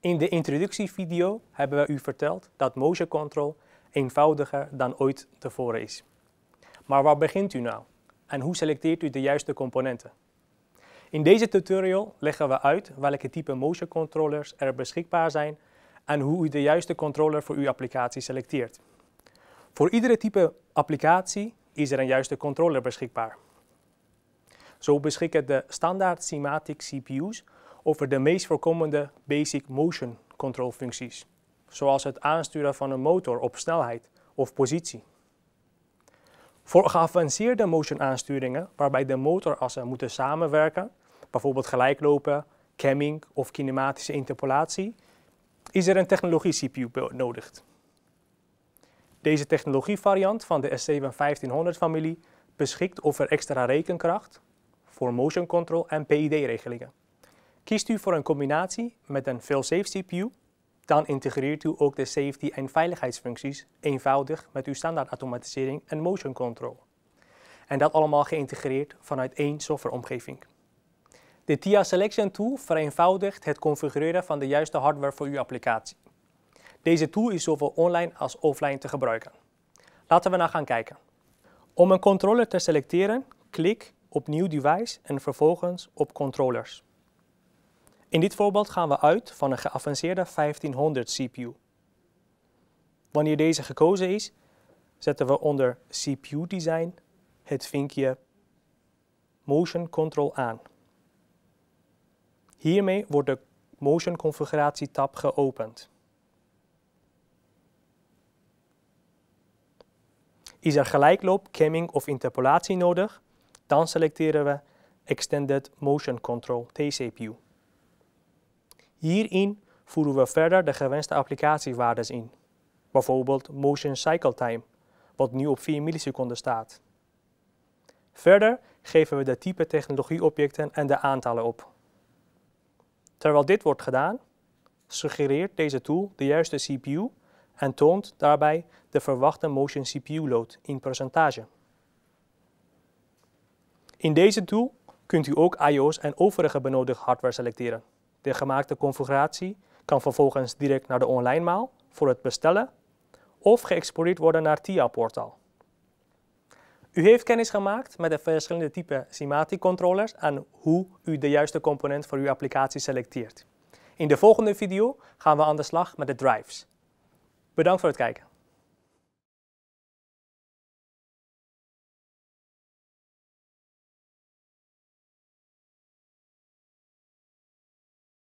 In de introductievideo hebben we u verteld dat motion control eenvoudiger dan ooit tevoren is. Maar waar begint u nou? En hoe selecteert u de juiste componenten? In deze tutorial leggen we uit welke type motion controllers er beschikbaar zijn en hoe u de juiste controller voor uw applicatie selecteert. Voor iedere type applicatie is er een juiste controller beschikbaar. Zo beschikken de standaard Cymatic CPU's over de meest voorkomende basic motion control functies, zoals het aansturen van een motor op snelheid of positie. Voor geavanceerde motion aansturingen, waarbij de motorassen moeten samenwerken, bijvoorbeeld gelijklopen, camming of kinematische interpolatie, is er een technologie CPU nodig. Deze technologievariant van de S7-1500-familie beschikt over extra rekenkracht voor motion control en PID-regelingen. Kiest u voor een combinatie met een Fail Safety CPU, dan integreert u ook de safety- en veiligheidsfuncties eenvoudig met uw standaard automatisering en motion control. En dat allemaal geïntegreerd vanuit één softwareomgeving. De TIA Selection Tool vereenvoudigt het configureren van de juiste hardware voor uw applicatie. Deze tool is zowel online als offline te gebruiken. Laten we naar nou gaan kijken. Om een controller te selecteren, klik op Nieuw Device en vervolgens op Controllers. In dit voorbeeld gaan we uit van een geavanceerde 1500 CPU. Wanneer deze gekozen is, zetten we onder CPU Design het vinkje Motion Control aan. Hiermee wordt de Motion Configuratie tab geopend. Is er gelijkloop, camming of interpolatie nodig? Dan selecteren we Extended Motion Control, TCPU. Hierin voeren we verder de gewenste applicatiewaardes in, bijvoorbeeld motion cycle time, wat nu op 4 milliseconden staat. Verder geven we de type technologieobjecten en de aantallen op. Terwijl dit wordt gedaan, suggereert deze tool de juiste CPU en toont daarbij de verwachte motion CPU load in percentage. In deze tool kunt u ook IO's en overige benodigde hardware selecteren. De gemaakte configuratie kan vervolgens direct naar de online maal voor het bestellen of geëxporteerd worden naar tia portal U heeft kennis gemaakt met de verschillende type Simatic controllers en hoe u de juiste component voor uw applicatie selecteert. In de volgende video gaan we aan de slag met de drives. Bedankt voor het kijken.